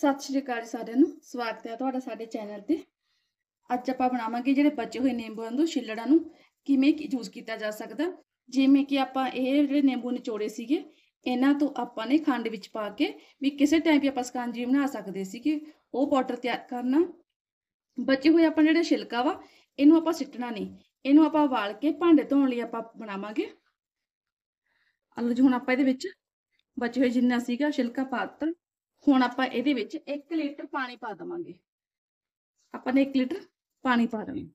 ਸਤਿ ਸ਼੍ਰੀ ਅਕਾਲ ਸਾਰਿਆਂ ਨੂੰ ਸਵਾਗਤ ਹੈ ਤੁਹਾਡਾ ਸਾਡੇ ਚੈਨਲ ਤੇ ਅੱਜ ਆਪਾਂ ਬਣਾਵਾਂਗੇ ਜਿਹੜੇ ਬਚੇ ਹੋਏ ਨਿੰਬੂਆਂ ਨੂੰ ਛਿੱਲੜਾਂ ਨੂੰ ਕਿਵੇਂ ਯੂਜ਼ ਕੀਤਾ ਜਾ ਸਕਦਾ ਜਿਵੇਂ ਕਿ ਆਪਾਂ ਇਹ ਜਿਹੜੇ ਨਿੰਬੂ ਨਿਚੋੜੇ ਸੀਗੇ ਇਹਨਾਂ ਤੋਂ ਆਪਾਂ ਨੇ ਖੰਡ ਵਿੱਚ ਪਾ ਕੇ ਵੀ ਕਿਸੇ ਟਾਈਮ ਵੀ ਆਪਾਂ ਸਕਾਂਜੀ ਬਣਾ ਸਕਦੇ ਸੀਗੇ ਉਹ ਪਾਊਡਰ ਤਿਆਰ ਕਰਨਾ ਬਚੇ ਹੋਏ ਆਪਾਂ ਜਿਹੜਾ ਛਿਲਕਾ ਵਾ ਇਹਨੂੰ ਆਪਾਂ ਸਿੱਟਣਾ ਨਹੀਂ ਇਹਨੂੰ ਆਪਾਂ ਵਾਲ ਕੇ ਭਾਂਡੇ ਧੋਣ ਲਈ ਆਪਾਂ ਬਣਾਵਾਂਗੇ ਅਲੋ ਜੀ ਹੁਣ ਆਪਾਂ ਇਹਦੇ ਵਿੱਚ ਬਚੇ ਹੋਏ ਜਿੰਨਾ ਸੀਗਾ ਛਿਲਕਾ ਪਾ ਦਿੱਤਾ ਹੁਣ ਆਪਾਂ ਇਹਦੇ ਵਿੱਚ 1 ਲੀਟਰ ਪਾਣੀ ਪਾ ਦਵਾਂਗੇ ਆਪਾਂ ਨੇ 1 ਲੀਟਰ ਪਾਣੀ ਪਾ ਦੇਣਾ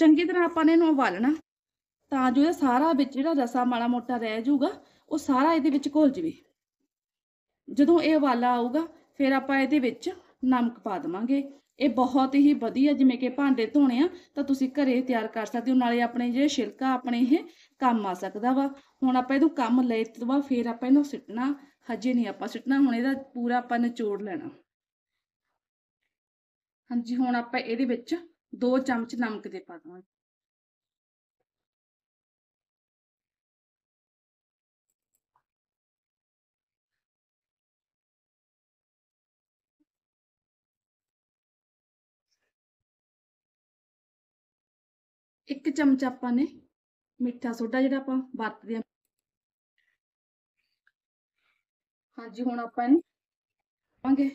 ਚੰਗੀ ਤਰ੍ਹਾਂ ਆਪਾਂ ਨੇ ਇਹਨੂੰ ਉਬਾਲਣਾ ਤਾਂ ਜੋ ਇਹ ਸਾਰਾ ਵਿੱਚ ਜਿਹੜਾ ਰਸਾ ਮਾੜਾ ਮੋਟਾ ਰਹਿ ਜਾਊਗਾ ਉਹ ਸਾਰਾ ਇਹਦੇ ਵਿੱਚ ਘੁਲ ਜਵੇ ਜਦੋਂ ਇਹ ਉਬਾਲਾ ਆਊਗਾ ਫਿਰ ਆਪਾਂ ਇਹਦੇ ਵਿੱਚ ਨਮਕ ਪਾ ਦਵਾਂਗੇ ਇਹ ਬਹੁਤ ਹੀ ਵਧੀਆ ਜਿਵੇਂ ਕਿ ਭਾਂਡੇ ਧੋਣੇ ਆ ਤਾਂ ਤੁਸੀਂ ਘਰੇ ਤਿਆਰ ਕਰ ਸਕਦੇ ਹੋ ਨਾਲੇ ਆਪਣੇ ਜਿਹੜੇ ਛਿਲਕਾ ਆਪਣੇ ਇਹ ਕੰਮ ਆ ਸਕਦਾ ਵਾ ਹੁਣ ਆਪਾਂ ਇਹਨੂੰ ਕੰਮ ਲਏ ਤੋਂ ਬਾਅਦ ਫਿਰ ਆਪਾਂ ਇਹਨੂੰ ਸਿੱਟਣਾ ਹਜੇ ਨਹੀਂ ਆਪਾਂ ਸਿੱਟਣਾ ਹੁਣ ਇਹਦਾ ਪੂਰਾ ਆਪਾਂ ਨਿਚੋੜ ਲੈਣਾ ਹਾਂਜੀ ਹੁਣ ਆਪਾਂ ਇਹਦੇ ਵਿੱਚ 2 ਚਮਚ ਨਮਕ ਦੇ ਪਾ ਦਵਾਂਗੇ ਇੱਕ ਚਮਚ ਆਪਾਂ ਨੇ ਮਿੱਠਾ ਸੋਡਾ ਜਿਹੜਾ ਆਪਾਂ ਵਰਤਦੇ ਆ ਹਾਂਜੀ ਹੁਣ ਆਪਾਂ ਇਹਨੂੰ ਪਾਵਾਂਗੇ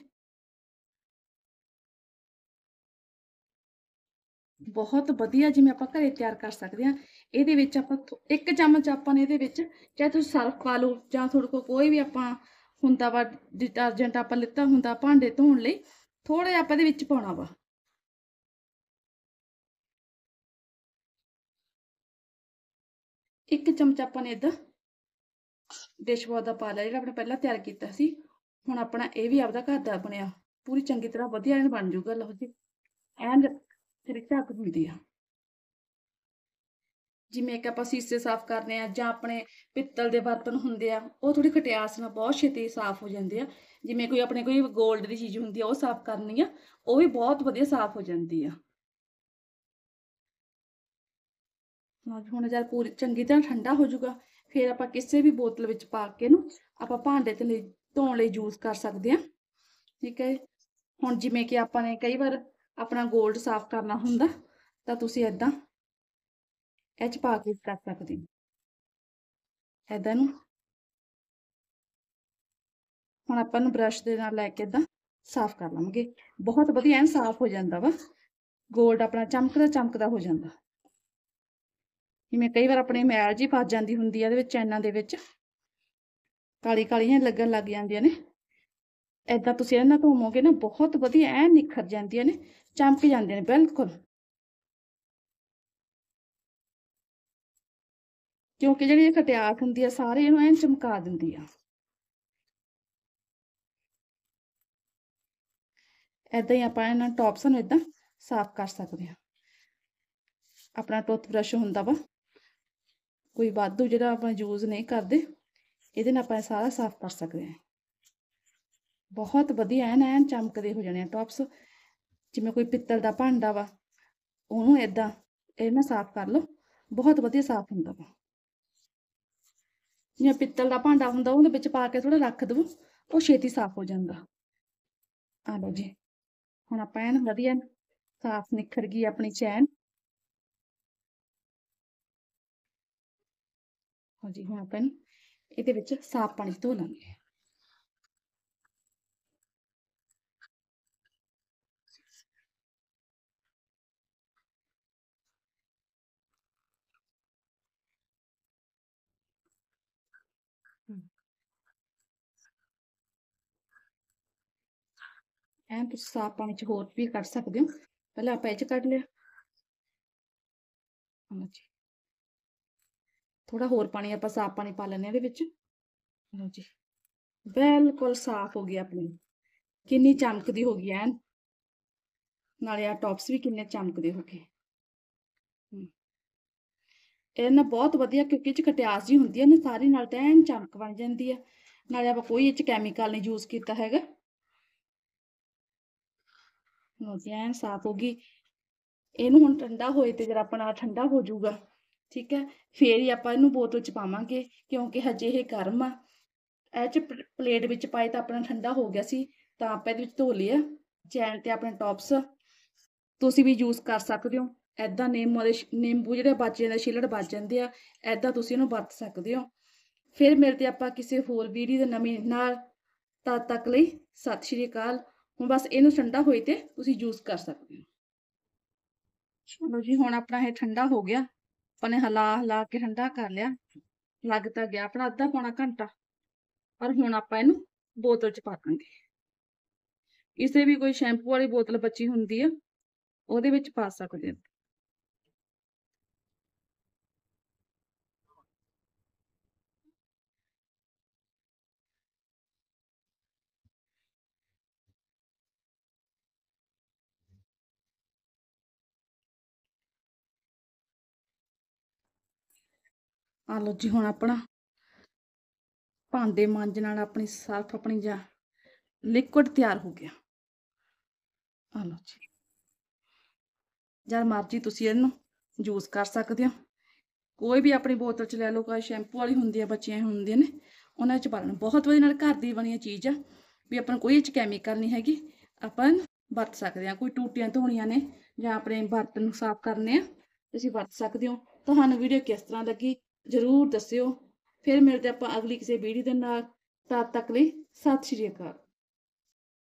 ਬਹੁਤ ਵਧੀਆ ਜਿਵੇਂ ਆਪਾਂ ਘਰੇ ਤਿਆਰ ਕਰ ਸਕਦੇ ਆ ਇਹਦੇ ਵਿੱਚ ਆਪਾਂ ਇੱਕ ਚਮਚ ਆਪਾਂ ਨੇ ਇਹਦੇ ਵਿੱਚ ਚਾਹੇ ਤੁਸੀਂ ਸਰਫ ਪਾ ਲਓ ਜਾਂ ਤੁਹਾਡੇ ਕੋਲ ਕੋਈ ਵੀ ਆਪਾਂ ਹੁੰਦਾ ਵਾ ਡਿਟਰਜੈਂਟ ਆਪਾਂ ਲਿੱਤਾ ਹੁੰਦਾ ਭਾਂਡੇ ਧੋਣ ਲਈ ਥੋੜੇ ਆਪਾਂ ਇਹਦੇ ਵਿੱਚ ਪਾਉਣਾ ਵਾ ਇੱਕ ਚਮਚ ਆਪਾਂ ਨੇ ਇਹਦਾ ਡਿਸ਼ ਦਾ ਪਾਲਾ ਜਿਹੜਾ ਆਪਣੇ ਪਹਿਲਾਂ ਤਿਆਰ ਕੀਤਾ ਸੀ ਹੁਣ ਆਪਣਾ ਇਹ ਵੀ ਆਪਦਾ ਘਰ ਦਾ ਬਣਿਆ ਪੂਰੀ ਚੰਗੀ ਤਰ੍ਹਾਂ ਵਧੀਆ ਐਨ ਬਣ ਜੂਗਾ ਲਓ ਜੀ ਐਨ ਫਿਰ ਕੁ ਵੀ ਆ ਜਿਵੇਂ ਕਿ ਅਸੀਂ ਇਸੇ ਸਾਫ਼ ਕਰਨੇ ਆ ਜਾਂ ਆਪਣੇ ਪਿੱਤਲ ਦੇ ਬਰਤਨ ਹੁੰਦੇ ਆ ਉਹ ਥੋੜੀ ਖਟਿਆਸ ਨਾਲ ਬਹੁਤ ਛੇਤੀ ਸਾਫ਼ ਹੋ ਜਾਂਦੇ ਆ ਜਿਵੇਂ ਕੋਈ ਆਪਣੇ ਕੋਈ 골ਡ ਦੀ ਚੀਜ਼ ਹੁੰਦੀ ਆ ਉਹ ਸਾਫ਼ ਕਰਨੀ ਆ ਉਹ ਵੀ ਬਹੁਤ ਵਧੀਆ ਸਾਫ਼ ਹੋ ਜਾਂਦੀ ਆ ਹੁਣ ਜਦ ਪੂਰੀ ਚੰਗੀ ਤਰ੍ਹਾਂ ਠੰਡਾ ਹੋ ਜਾਊਗਾ ਫਿਰ ਆਪਾਂ ਕਿਸੇ ਵੀ ਬੋਤਲ ਵਿੱਚ ਪਾ ਕੇ ਨੂੰ ਆਪਾਂ ਭਾਂਡੇ ਤੇ ਲਈ ਧੋਣ ਲਈ ਯੂਜ਼ ਕਰ ਸਕਦੇ ਹਾਂ ਠੀਕ ਹੈ ਹੁਣ ਜਿਵੇਂ ਕਿ ਆਪਾਂ ਨੇ ਕਈ ਵਾਰ ਆਪਣਾ 골ਡ ਸਾਫ਼ ਕਰਨਾ ਹੁੰਦਾ ਤਾਂ ਤੁਸੀਂ ਇਦਾਂ ਇਹ ਚ ਪਾ ਕੇ ਕਰ ਸਕਦੇ ਹੋ ਇਦਾਂ ਨੂੰ ਹੁਣ ਆਪਾਂ ਨੂੰ ਬ੍ਰਸ਼ ਦੇ ਨਾਲ ਲੈ ਕੇ ਇਦਾਂ ਸਾਫ਼ ਕਰ ਲਵਾਂਗੇ ਬਹੁਤ ਵਧੀਆ ਐਨ ਸਾਫ਼ ਹੋ ਜਾਂਦਾ ਵਾ 골ਡ ਆਪਣਾ ਚਮਕਦਾ ਚਮਕਦਾ ਹੋ ਜਾਂਦਾ ਜਿਵੇਂ ਕਈ ਵਾਰ ਆਪਣੇ ਮੈਲ ਜੀ ਫਸ ਜਾਂਦੀ ਹੁੰਦੀ ਆ ਇਹਦੇ ਵਿੱਚ ਚੈਨਾਂ ਦੇ ਵਿੱਚ ਕਾਲੀ ਕਾਲੀਆਂ ਲੱਗਣ ਲੱਗ ਜਾਂਦੀਆਂ ਨੇ ਐਦਾਂ ਤੁਸੀਂ ਇਹਨਾਂ ਧੋਮੋਗੇ ਨਾ ਬਹੁਤ ਵਧੀਆ ਐ ਨਿਖਰ ਜਾਂਦੀਆਂ ਨੇ ਚਮਕ ਜਾਂਦੀਆਂ ਨੇ ਬਿਲਕੁਲ ਕਿਉਂਕਿ ਜਿਹੜੀ ਇਹ ਖਟਿਆਕ ਹੁੰਦੀ ਆ ਸਾਰੇ ਇਹਨੂੰ ਐਨ ਚਮਕਾ ਦਿੰਦੀ ਆ ਐਦਾਂ ਹੀ ਆਪਾਂ ਇਹਨਾਂ ਟੌਪਸ ਨੂੰ ਐਦਾਂ ਸਾਫ਼ ਕਰ ਸਕਦੇ ਆ ਆਪਣਾ ਟੂਥ ਬ੍ਰਸ਼ ਹੁੰਦਾ ਵਾ ਕੋਈ ਵਾਧੂ ਜਿਹੜਾ ਆਪਾਂ ਯੂਜ਼ ਨਹੀਂ ਕਰਦੇ ਇਹਦੇ ਨਾਲ ਆਪਾਂ ਸਾਰਾ ਸਾਫ਼ ਕਰ ਸਕਦੇ ਹਾਂ ਬਹੁਤ ਵਧੀਆ ਐਨ ਐਨ ਚਮਕਦੇ ਹੋ ਜਾਣੇ ਆ ਟੌਪਸ ਜਿਵੇਂ ਕੋਈ ਪਿੱਤਲ ਦਾ ਭਾਂਡਾ ਵਾ ਉਹਨੂੰ ਇਦਾਂ ਇਹ ਨਾਲ ਸਾਫ਼ ਕਰ ਲਓ ਬਹੁਤ ਵਧੀਆ ਸਾਫ਼ ਹੁੰਦਾ ਵਾ ਜਿਵੇਂ ਪਿੱਤਲ ਦਾ ਭਾਂਡਾ ਹੁੰਦਾ ਉਹਦੇ ਵਿੱਚ ਪਾ ਕੇ ਥੋੜਾ ਰੱਖ ਦਵੋ ਉਹ ਛੇਤੀ ਸਾਫ਼ ਹੋ ਜਾਂਦਾ ਆ ਲਓ ਜੀ ਹੁਣ ਆਪਾਂ ਇਹਨਾਂ ਵਧੀਆ ਸਾਫ਼ ਨਿਖਰ ਗਈ ਆਪਣੀ ਚੈਨ ਹੋ ਜੀ ਹੁਣ ਆਪਾਂ ਇਹਦੇ ਵਿੱਚ ਸਾਫ ਪਾਣੀ ਧੋ ਲਾਂਗੇ ਐਂ ਤੁਸੀਂ ਸਾਫ ਪਾਣੀ ਚ ਹੋਰ ਵੀ ਕੱਢ ਸਕਦੇ ਹੋ ਪਹਿਲਾਂ ਆਪਾਂ ਇਹ ਚ ਕੱਢ ਲਿਆ ਹਾਂਜੀ ਥੋੜਾ ਹੋਰ ਪਾਣੀ ਆਪਾਂ ਸਾਫ ਪਾਣੀ ਪਾ ਲੈਂਦੇ ਆ ਇਹਦੇ ਵਿੱਚ ਲਓ ਜੀ ਬਿਲਕੁਲ ਸਾਫ ਹੋ ਗਈ ਆਪਣੀ ਕਿੰਨੀ ਚਮਕਦੀ ਹੋ ਗਈ ਐਨ ਨਾਲੇ ਆ ਟੌਪਸ ਵੀ ਕਿੰਨੇ ਚਮਕਦੇ ਹੋ ਗਏ ਇਹ ਨਾ ਬਹੁਤ ਵਧੀਆ ਕਿਉਂਕਿ ਇਹ ਚ ਖਟਿਆਸ ਜੀ ਹੁੰਦੀ ਐ ਨਾ ਸਾਰੀ ਨਾਲ ਤਾਂ ਐਨ ਚਮਕ ਬਣ ਜਾਂਦੀ ਐ ਨਾਲੇ ਆਪਾਂ ਕੋਈ ਇਹ ਚ ਕੈਮੀਕਲ ਨਹੀਂ ਯੂਜ਼ ਕੀਤਾ ਹੈਗਾ ਜੀ ਐਨ ਸਾਫ ਹੋ ਗਈ ਇਹਨੂੰ ਹੁਣ ਠੰਡਾ ਹੋਏ ਤੇ ਜਰਾ ਆਪਣਾ ਠੰਡਾ ਹੋ ਜਾਊਗਾ ਠੀਕ ਹੈ ਫੇਰ ਹੀ ਆਪਾਂ ਇਹਨੂੰ ਬੋਤਲ 'ਚ ਪਾਵਾਂਗੇ ਕਿਉਂਕਿ ਹਜੇ ਇਹ ਗਰਮ ਆ ਐ 'ਚ ਪਲੇਟ ਵਿੱਚ ਪਾਏ ਤਾਂ ਆਪਣਾ ਠੰਡਾ ਹੋ ਗਿਆ ਸੀ ਤਾਂ ਆਪਾਂ ਇਹਦੇ ਵਿੱਚ ਧੋ ਲਿਆ ਚੈਨ ਤੇ ਆਪਣੇ ਟੌਪਸ ਤੁਸੀਂ ਵੀ ਯੂਜ਼ ਕਰ ਸਕਦੇ ਹੋ ਐਦਾਂ ਨਿੰਮ ਦੇ ਨਿੰਬੂ ਜਿਹੜੇ ਬਚ ਜਾਂਦੇ ਛਿਲੜ ਬਚ ਜਾਂਦੇ ਆ ਐਦਾਂ ਤੁਸੀਂ ਇਹਨੂੰ ਵਰਤ ਸਕਦੇ ਹੋ ਫਿਰ ਮਿਲਦੇ ਆਪਾਂ ਕਿਸੇ ਹੋਰ ਵੀਡੀਓ ਦੇ ਨਵੇਂ ਨਾਲ ਤਦ ਤੱਕ ਲਈ ਸਤਿ ਸ਼੍ਰੀ ਅਕਾਲ ਹੁਣ ਬਸ ਇਹਨੂੰ ਠੰਡਾ ਹੋਏ ਤੇ ਤੁਸੀਂ ਯੂਜ਼ ਕਰ ਸਕਦੇ ਹੋ ਚਲੋ ਜੀ ਹੁਣ ਆਪਣਾ ਇਹ ਠੰਡਾ ਹੋ ਗਿਆ ਆਪਾਂ ਨੇ ਹਲਾ ਹਲਾ ਕੇ ਠੰਡਾ ਕਰ ਲਿਆ ਲੱਗ ਤਾਂ ਗਿਆ ਆਪਣਾ ਅੱਧਾ ਪੌਣਾ ਘੰਟਾ ਪਰ ਹੁਣ ਆਪਾਂ ਇਹਨੂੰ ਬੋਤਲ 'ਚ ਪਾ ਦਾਂਗੇ ਇਸੇ ਵੀ ਕੋਈ ਸ਼ੈਂਪੂ ਵਾਲੀ ਬੋਤਲ ਬਚੀ ਹੁੰਦੀ ਆ ਉਹਦੇ ਵਿੱਚ ਪਾ ਸਕਦੇ ਆ ਆ ਲੋ ਜੀ ਹੁਣ ਆਪਣਾ ਭਾਂਡੇ ਮੰਜ ਨਾਲ ਆਪਣੀ ਸਰਫ ਆਪਣੀ ਜਾਂ ਲਿਕਵਿਡ ਤਿਆਰ ਹੋ ਗਿਆ ਆ ਲੋ ਜੀ ਜਦ ਮਰਜੀ ਤੁਸੀਂ ਇਹਨੂੰ ਜੂਸ ਕਰ ਸਕਦੇ ਹੋ ਕੋਈ ਵੀ ਆਪਣੀ ਬੋਤਲ ਚ ਲੈ ਲਓ ਕੋਈ ਸ਼ੈਂਪੂ ਵਾਲੀ ਹੁੰਦੀ ਆ ਬੱਚਿਆਂ ਹੁੰਦੀ ਨੇ ਉਹਨਾਂ ਚ ਪਾ ਬਹੁਤ ਵਧੀਆ ਨਾਲ ਘਰ ਦੀ ਬਣੀ ਚੀਜ਼ ਆ ਵੀ ਆਪਾਂ ਕੋਈ ਇਹ ਚ ਕੈਮੀਕਲ ਨਹੀਂ ਹੈਗੀ ਆਪਾਂ ਵਰਤ ਸਕਦੇ ਆ ਕੋਈ ਟੂਟੀਆਂ ਧੋਣੀਆਂ ਨੇ ਜਾਂ ਆਪਣੇ ਬਰਤਨ ਨੂੰ ਸਾਫ਼ ਕਰਨੇ ਆ ਤੁਸੀਂ ਵਰਤ ਸਕਦੇ ਹੋ ਤੁਹਾਨੂੰ ਵੀਡੀਓ ਕਿਸ ਤਰ੍ਹਾਂ ਲੱਗੀ ਜ਼ਰੂਰ ਦੱਸਿਓ ਫਿਰ ਮਿਲਦੇ ਆਪਾਂ ਅਗਲੀ ਕਿਸੇ ਵੀਡੀਓ ਦੇ ਨਾਲ ਤਦ ਤੱਕ ਲਈ ਸਤਿ ਸ਼੍ਰੀ ਅਕਾਲ